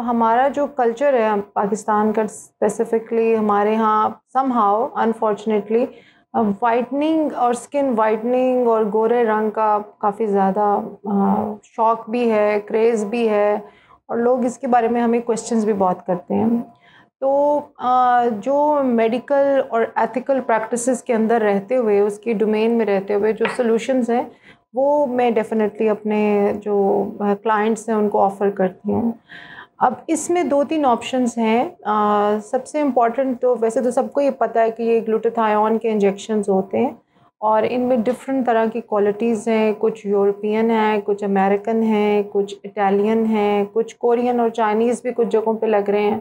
हमारा जो कल्चर है पाकिस्तान का स्पेसिफिकली हमारे यहाँ सम हाउ अनफॉर्चुनेटली वाइटनिंग और स्किन वाइटनिंग और गोरे रंग का काफ़ी ज़्यादा शौक भी है क्रेज़ भी है और लोग इसके बारे में हमें क्वेश्चंस भी बहुत करते हैं तो आ, जो मेडिकल और एथिकल प्रैक्टिसेस के अंदर रहते हुए उसकी डोमेन में रहते हुए जो सॉल्यूशंस हैं वो मैं डेफिनेटली अपने जो क्लाइंट्स हैं उनको ऑफ़र करती हूँ अब इसमें दो तीन ऑप्शंस हैं सबसे इम्पॉर्टेंट तो वैसे तो सबको ये पता है कि ये ग्लूटाथायोन के इंजेक्शन होते हैं और इनमें डिफरेंट तरह की क्वालिटीज़ हैं कुछ यूरोपियन हैं कुछ अमेरिकन हैं कुछ इटालियन हैं कुछ कोरियन और चाइनीज़ भी कुछ जगहों पे लग रहे हैं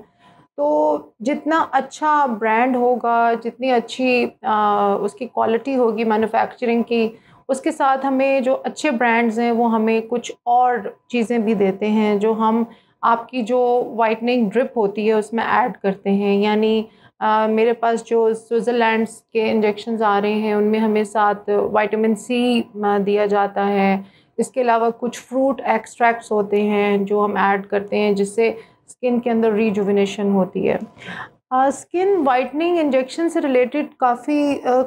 तो जितना अच्छा ब्रांड होगा जितनी अच्छी आ, उसकी क्वालिटी होगी मैन्युफैक्चरिंग की उसके साथ हमें जो अच्छे ब्रांड्स हैं वो हमें कुछ और चीज़ें भी देते हैं जो हम आपकी जो वाइटनिंग ड्रिप होती है उसमें ऐड करते हैं यानी मेरे पास जो स्विट्ज़रलैंड के इंजेक्शन आ रहे हैं उनमें हमें साथ वाइटामिन सी दिया जाता है इसके अलावा कुछ फ्रूट एक्सट्रैक्ट्स होते हैं जो हम ऐड करते हैं जिससे स्किन के अंदर रिजुविनेशन होती है स्किन वाइटनिंग इंजेक्शन से रिलेटेड काफ़ी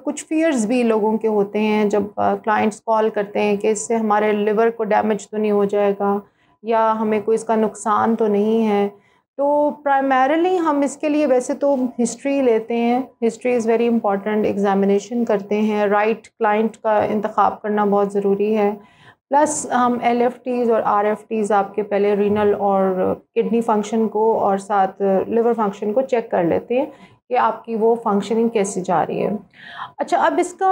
कुछ फियर्स भी लोगों के होते हैं जब क्लाइंट्स कॉल करते हैं कि इससे हमारे लिवर को डैमेज तो नहीं हो जाएगा या हमें कोई इसका नुकसान तो नहीं है तो प्राइमरली हम इसके लिए वैसे तो हिस्ट्री लेते हैं history is very important examination करते हैं राइट क्लाइंट का इंतखब करना बहुत ज़रूरी है प्लस हम एल और आर आपके पहले रीनल और किडनी फंक्शन को और साथ लिवर फंक्शन को चेक कर लेते हैं कि आपकी वो फंक्शनिंग कैसी जा रही है अच्छा अब इसका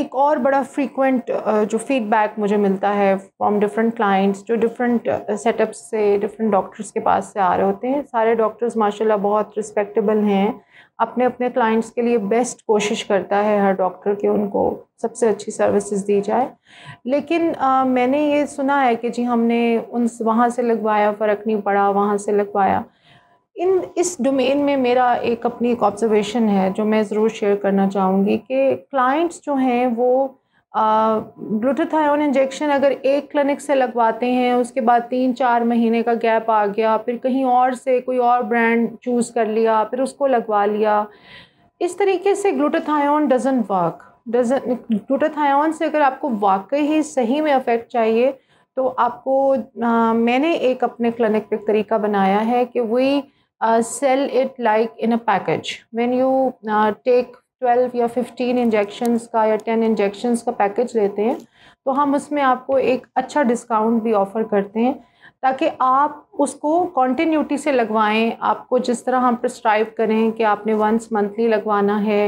एक और बड़ा फ्रीक्वेंट uh, जो फीडबैक मुझे मिलता है फ्रॉम डिफरेंट क्लाइंट्स जो डिफरेंट सेटअप्स uh, से डिफरेंट डॉक्टर्स के पास से आ रहे होते हैं सारे डॉक्टर्स माशाल्लाह बहुत रिस्पेक्टेबल हैं अपने अपने क्लाइंट्स के लिए बेस्ट कोशिश करता है हर डॉक्टर के उनको सबसे अच्छी सर्विसेज दी जाए लेकिन आ, uh, मैंने ये सुना है कि जी हमने उन वहाँ से लगवाया फ़र्क नहीं पड़ा वहाँ से लगवाया इन इस डोमेन में मेरा एक अपनी एक ऑब्जर्वेशन है जो मैं ज़रूर शेयर करना चाहूँगी कि क्लाइंट्स जो हैं वो ग्लूटाथायोन इंजेक्शन अगर एक क्लिनिक से लगवाते हैं उसके बाद तीन चार महीने का गैप आ गया फिर कहीं और से कोई और ब्रांड चूज़ कर लिया फिर उसको लगवा लिया इस तरीके से glutathione doesn't work doesn't glutathione से अगर आपको वाकई ही सही में अफेक्ट चाहिए तो आपको आ, मैंने एक अपने क्लिनिक पे तरीका बनाया है कि वही uh, sell it like in a package. When you uh, take 12 या 15 इंजेक्शंस का या 10 इंजेक्शंस का पैकेज लेते हैं तो हम उसमें आपको एक अच्छा डिस्काउंट भी ऑफ़र करते हैं ताकि आप उसको कॉन्टीन्यूटी से लगवाएं आपको जिस तरह हम प्रिस्क्राइब करें कि आपने वंस मंथली लगवाना है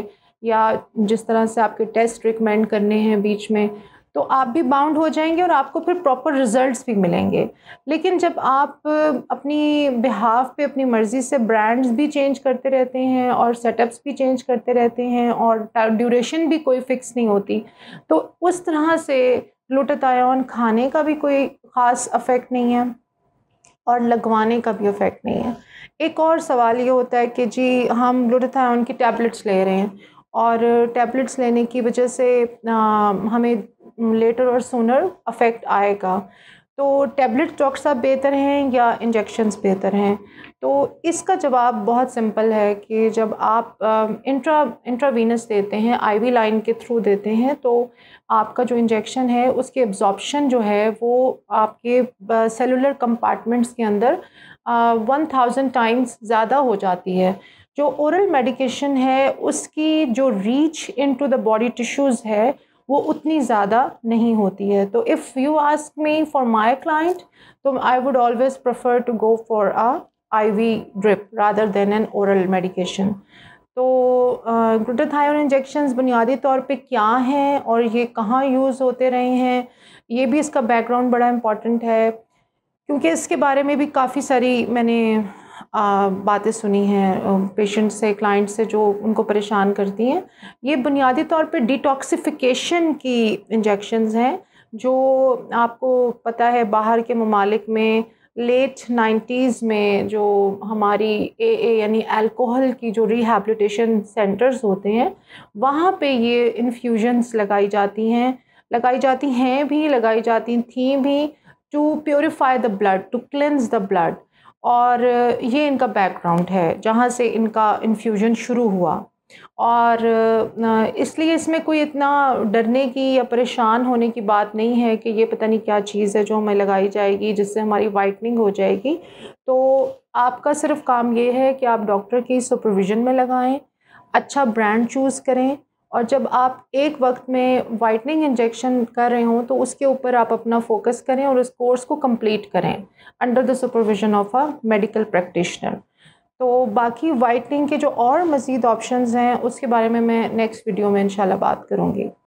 या जिस तरह से आपके टेस्ट रिकमेंड करने हैं बीच में तो आप भी बाउंड हो जाएंगे और आपको फिर प्रॉपर रिजल्ट्स भी मिलेंगे लेकिन जब आप अपनी बिहाफ पे अपनी मर्ज़ी से ब्रांड्स भी चेंज करते रहते हैं और सेटअप्स भी चेंज करते रहते हैं और ड्यूरेशन भी कोई फ़िक्स नहीं होती तो उस तरह से ग्लूटातायोन खाने का भी कोई ख़ास अफेक्ट नहीं है और लगवाने का भी अफेक्ट नहीं है एक और सवाल ये होता है कि जी हम ग्लूटाथायोन की टैबलेट्स ले रहे हैं और टैबलेट्स लेने की वजह से आ, हमें लेटर और सोनर अफेक्ट आएगा तो टैबलेट डॉक्टर साहब बेहतर हैं या इंजेक्शन्स बेहतर हैं तो इसका जवाब बहुत सिंपल है कि जब आप इंट्रा इंट्रावीनस देते हैं आईवी लाइन के थ्रू देते हैं तो आपका जो इंजेक्शन है उसके एब्जॉर्बशन जो है वो आपके सेलुलर कंपार्टमेंट्स के अंदर वन थाउजेंड टाइम्स ज़्यादा हो जाती है जो ओरल मेडिकेशन है उसकी जो reach into the body tissues है वो उतनी ज़्यादा नहीं होती है तो if you ask me for my client तो I would always prefer to go for a I V drip rather than an oral medication तो ग्लूटाथायोन इंजेक्शन्स बुनियादी तौर पे क्या हैं और ये कहाँ यूज़ होते रहे हैं ये भी इसका बैकग्राउंड बड़ा इम्पॉर्टेंट है क्योंकि इसके बारे में भी काफ़ी सारी मैंने बातें सुनी हैं पेशेंट से क्लाइंट से जो उनको परेशान करती हैं ये बुनियादी तौर पे डिटॉक्सिफिकेशन की इंजेक्शंस हैं जो आपको पता है बाहर के ममालिक में लेट नाइन्टीज़ में जो हमारी ए ए यानी अल्कोहल की जो रिहेबलीटेशन सेंटर्स होते हैं वहाँ पे ये इन्फ्यूजन्स लगाई जाती हैं लगाई जाती हैं भी लगाई जाती थी भी to purify the blood to cleanse the blood और ये इनका बैकग्राउंड है जहाँ से इनका इन्फ्यूजन शुरू हुआ और इसलिए इसमें कोई इतना डरने की या परेशान होने की बात नहीं है कि ये पता नहीं क्या चीज़ है जो हमें लगाई जाएगी जिससे हमारी वाइटनिंग हो जाएगी तो आपका सिर्फ काम ये है कि आप डॉक्टर की सुपरविज़न में लगाएं अच्छा ब्रांड चूज़ करें और जब आप एक वक्त में वाइटनिंग इंजेक्शन कर रहे हों तो उसके ऊपर आप अपना फोकस करें और उस कोर्स को कंप्लीट करें under the supervision of a medical practitioner तो बाकी वाइटनिंग के जो और मज़ीद ऑप्शन हैं उसके बारे में मैं नेक्स्ट वीडियो में इंशाल्लाह बात करूँगी